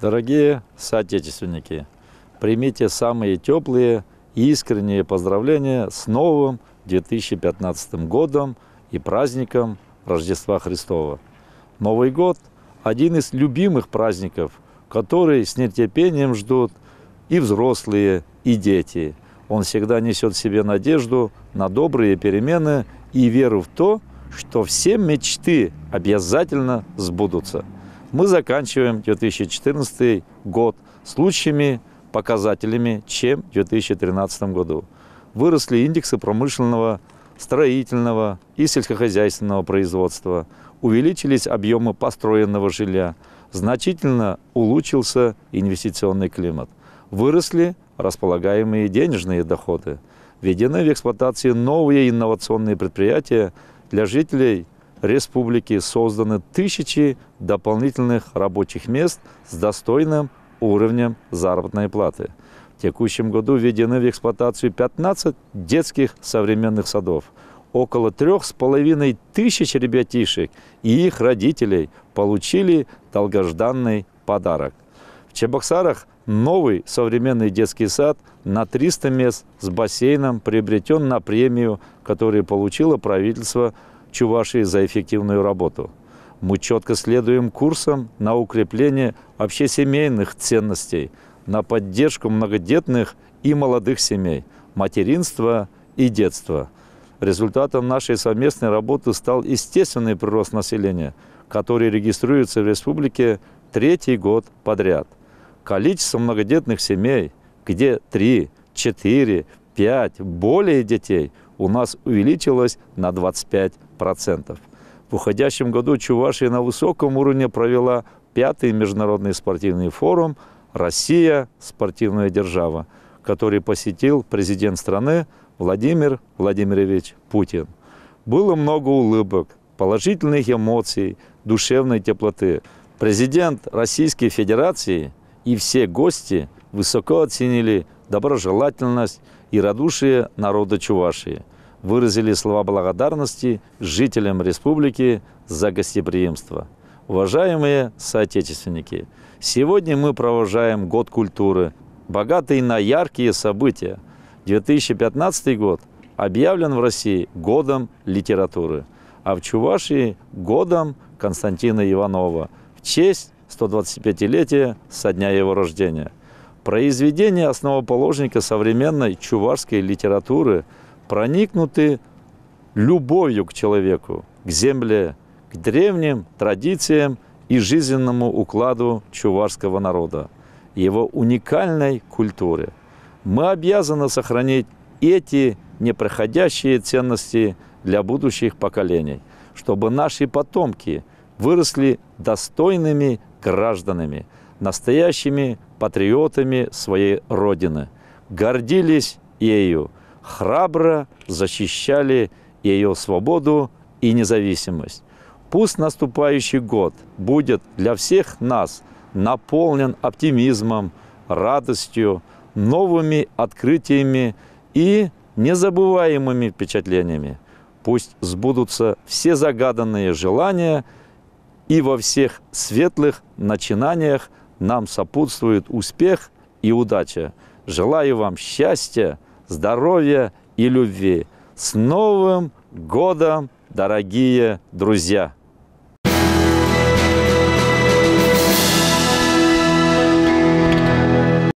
Дорогие соотечественники, примите самые теплые и искренние поздравления с новым 2015 годом и праздником Рождества Христова. Новый год – один из любимых праздников, который с нетерпением ждут и взрослые, и дети. Он всегда несет в себе надежду на добрые перемены и веру в то, что все мечты обязательно сбудутся мы заканчиваем 2014 год с лучшими показателями, чем в 2013 году. Выросли индексы промышленного, строительного и сельскохозяйственного производства, увеличились объемы построенного жилья, значительно улучшился инвестиционный климат, выросли располагаемые денежные доходы, введены в эксплуатацию новые инновационные предприятия для жителей республики созданы тысячи дополнительных рабочих мест с достойным уровнем заработной платы. В текущем году введены в эксплуатацию 15 детских современных садов. Около трех с половиной тысяч ребятишек и их родителей получили долгожданный подарок. В Чебоксарах новый современный детский сад на 300 мест с бассейном приобретен на премию, которую получило правительство Чувашии за эффективную работу. Мы четко следуем курсам на укрепление общесемейных ценностей, на поддержку многодетных и молодых семей, материнства и детства. Результатом нашей совместной работы стал естественный прирост населения, который регистрируется в республике третий год подряд. Количество многодетных семей, где 3, 4, 5, более детей, у нас увеличилось на 25 в уходящем году Чувашия на высоком уровне провела пятый международный спортивный форум «Россия – спортивная держава», который посетил президент страны Владимир Владимирович Путин. Было много улыбок, положительных эмоций, душевной теплоты. Президент Российской Федерации и все гости высоко оценили доброжелательность и радушие народа Чувашии – выразили слова благодарности жителям республики за гостеприимство. Уважаемые соотечественники, сегодня мы провожаем Год культуры, богатый на яркие события. 2015 год объявлен в России Годом литературы, а в Чувашии – Годом Константина Иванова в честь 125-летия со дня его рождения. Произведение основоположника современной чувашской литературы – проникнуты любовью к человеку, к земле, к древним традициям и жизненному укладу чуварского народа, его уникальной культуре. Мы обязаны сохранить эти непроходящие ценности для будущих поколений, чтобы наши потомки выросли достойными гражданами, настоящими патриотами своей Родины, гордились ею – храбро защищали ее свободу и независимость. Пусть наступающий год будет для всех нас наполнен оптимизмом, радостью, новыми открытиями и незабываемыми впечатлениями. Пусть сбудутся все загаданные желания, и во всех светлых начинаниях нам сопутствует успех и удача. Желаю вам счастья, здоровья и любви. С Новым годом, дорогие друзья!